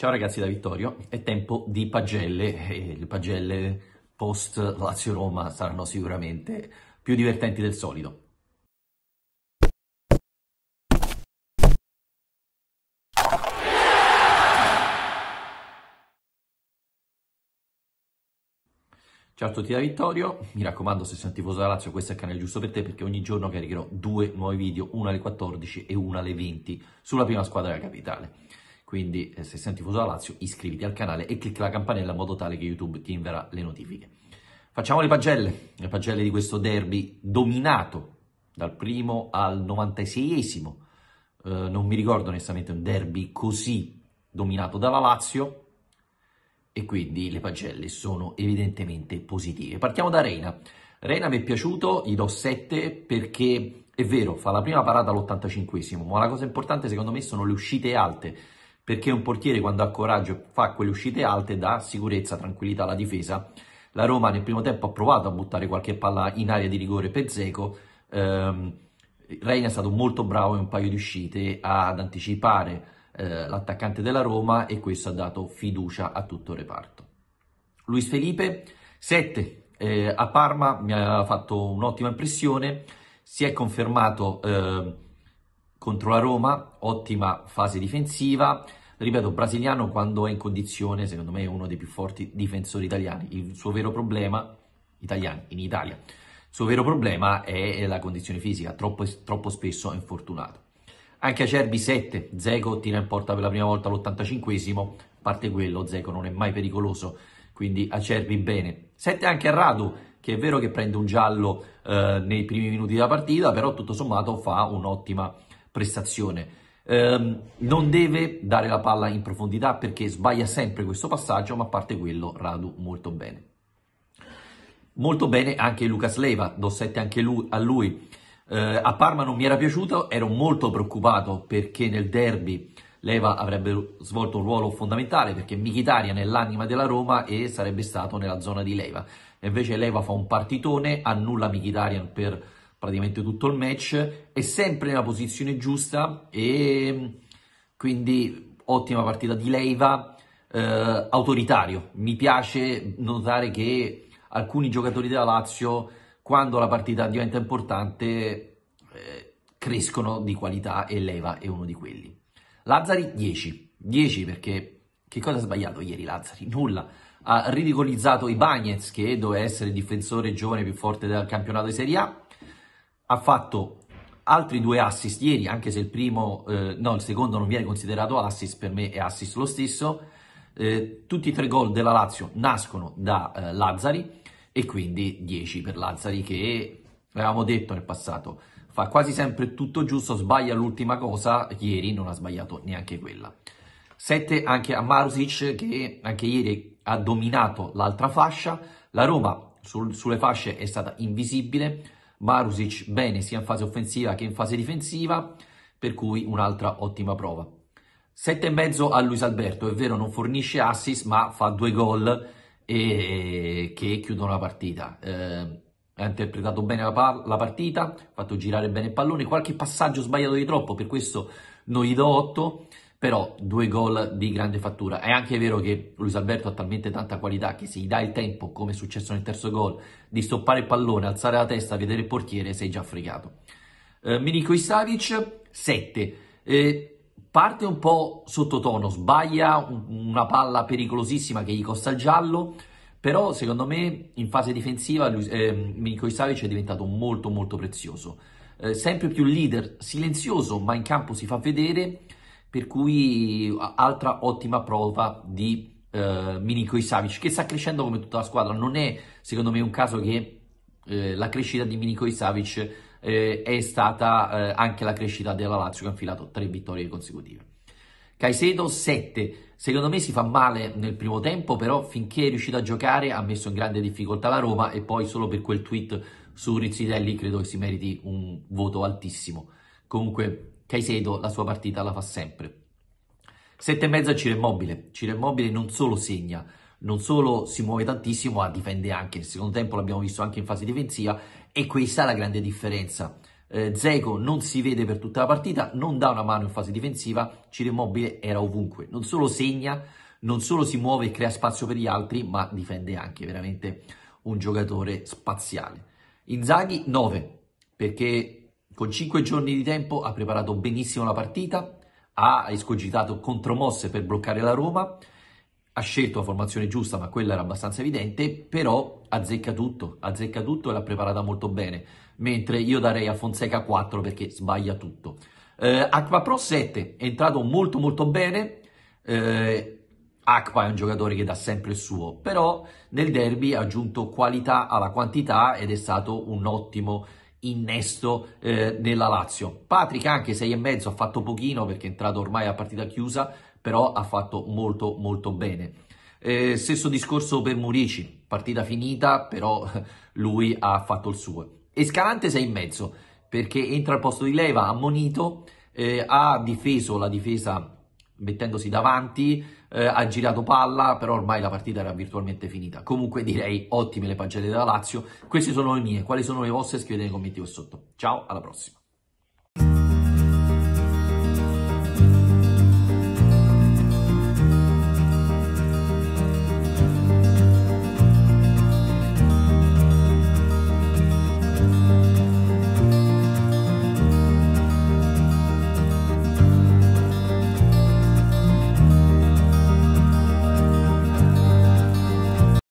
Ciao ragazzi da Vittorio, è tempo di pagelle e le pagelle post Lazio-Roma saranno sicuramente più divertenti del solito. Ciao a tutti da Vittorio, mi raccomando se sei un tifoso da Lazio questo è il canale giusto per te perché ogni giorno caricherò due nuovi video, uno alle 14 e uno alle 20 sulla prima squadra della capitale. Quindi eh, se sei un tifoso della Lazio iscriviti al canale e clicca la campanella in modo tale che YouTube ti invierà le notifiche. Facciamo le pagelle, le pagelle di questo derby dominato dal primo al 96esimo. Eh, non mi ricordo onestamente un derby così dominato dalla Lazio e quindi le pagelle sono evidentemente positive. Partiamo da Reina. Reina mi è piaciuto, gli do 7 perché è vero, fa la prima parata all'85esimo, ma la cosa importante secondo me sono le uscite alte perché un portiere quando ha coraggio fa quelle uscite alte dà sicurezza, tranquillità alla difesa. La Roma nel primo tempo ha provato a buttare qualche palla in area di rigore per Zeco, ehm, Reina è stato molto bravo in un paio di uscite ad anticipare eh, l'attaccante della Roma e questo ha dato fiducia a tutto il reparto. Luis Felipe, 7 eh, a Parma, mi ha fatto un'ottima impressione, si è confermato eh, contro la Roma, ottima fase difensiva, ripeto, brasiliano quando è in condizione, secondo me è uno dei più forti difensori italiani. Il suo vero problema, italiani, in Italia, il suo vero problema è la condizione fisica, troppo, troppo spesso è infortunato. Anche Acerbi 7, Zeco tira in porta per la prima volta all'85esimo, a parte quello Zeco non è mai pericoloso, quindi Acerbi bene. 7 anche a Radu, che è vero che prende un giallo eh, nei primi minuti della partita, però tutto sommato fa un'ottima prestazione. Ehm, non deve dare la palla in profondità perché sbaglia sempre questo passaggio, ma a parte quello Radu molto bene. Molto bene anche Lucas Leva, do 7 anche lui, a lui. Eh, a Parma non mi era piaciuto, ero molto preoccupato perché nel derby Leva avrebbe svolto un ruolo fondamentale perché è l'anima della Roma e sarebbe stato nella zona di Leva. Invece Leva fa un partitone, annulla Michitaria per praticamente tutto il match, è sempre nella posizione giusta e quindi ottima partita di Leiva, eh, autoritario. Mi piace notare che alcuni giocatori della Lazio, quando la partita diventa importante, eh, crescono di qualità e Leiva è uno di quelli. Lazzari 10, 10 perché che cosa ha sbagliato ieri Lazzari? Nulla ha ridicolizzato i Bagnets, che doveva essere il difensore giovane più forte del campionato di Serie A, ha fatto altri due assist ieri, anche se il primo, eh, no, il secondo non viene considerato assist, per me è assist lo stesso. Eh, tutti e tre gol della Lazio nascono da eh, Lazzari e quindi 10 per Lazzari che avevamo detto nel passato fa quasi sempre tutto giusto, sbaglia l'ultima cosa, ieri non ha sbagliato neanche quella. 7 anche a Marusic che anche ieri ha dominato l'altra fascia, la Roma sul, sulle fasce è stata invisibile, Marusic bene sia in fase offensiva che in fase difensiva, per cui un'altra ottima prova. 7,5 a Luis Alberto, è vero non fornisce assist ma fa due gol e... che chiudono la partita. Eh, ha interpretato bene la, par- la partita, ha fatto girare bene il pallone, qualche passaggio sbagliato di troppo, per questo non gli do 8, però due gol di grande fattura. È anche vero che Luis Alberto ha talmente tanta qualità che se gli dà il tempo, come è successo nel terzo gol, di stoppare il pallone, alzare la testa, vedere il portiere, sei già fregato. Eh, Milinko Isavic, 7. Eh, parte un po' sottotono, sbaglia un, una palla pericolosissima che gli costa il giallo, però secondo me in fase difensiva lui, eh, Milinko Isavic è diventato molto molto prezioso. Eh, sempre più leader, silenzioso, ma in campo si fa vedere per cui altra ottima prova di eh, Milinkovic Savic che sta crescendo come tutta la squadra, non è secondo me un caso che eh, la crescita di Milinkovic Savic eh, è stata eh, anche la crescita della Lazio che ha infilato tre vittorie consecutive. Caicedo 7, secondo me si fa male nel primo tempo, però finché è riuscito a giocare ha messo in grande difficoltà la Roma e poi solo per quel tweet su Rizzitelli credo che si meriti un voto altissimo. Comunque Caicedo la sua partita la fa sempre. Sette e mezza a Ciro Immobile. Ciro Immobile non solo segna, non solo si muove tantissimo, ma difende anche. Nel secondo tempo l'abbiamo visto anche in fase difensiva e questa è la grande differenza. Eh, Zeko non si vede per tutta la partita, non dà una mano in fase difensiva, Ciro Immobile era ovunque. Non solo segna, non solo si muove e crea spazio per gli altri, ma difende anche, veramente un giocatore spaziale. Inzaghi 9, perché con 5 giorni di tempo ha preparato benissimo la partita, ha escogitato contromosse per bloccare la Roma, ha scelto la formazione giusta, ma quella era abbastanza evidente, però azzecca tutto, azzecca tutto e l'ha preparata molto bene, mentre io darei a Fonseca 4 perché sbaglia tutto. Eh, Acqua Pro 7 è entrato molto molto bene, eh, Akpa è un giocatore che dà sempre il suo, però nel derby ha aggiunto qualità alla quantità ed è stato un ottimo giocatore innesto eh, nella Lazio. Patrick anche 6,5 ha fatto pochino perché è entrato ormai a partita chiusa, però ha fatto molto molto bene. Eh, stesso discorso per Murici, partita finita, però lui ha fatto il suo. Escalante 6,5 perché entra al posto di Leva, ha monito, eh, ha difeso la difesa mettendosi davanti, eh, ha girato palla, però ormai la partita era virtualmente finita. Comunque direi ottime le pagelle della Lazio. Queste sono le mie, quali sono le vostre? Scrivete nei commenti qua sotto. Ciao, alla prossima.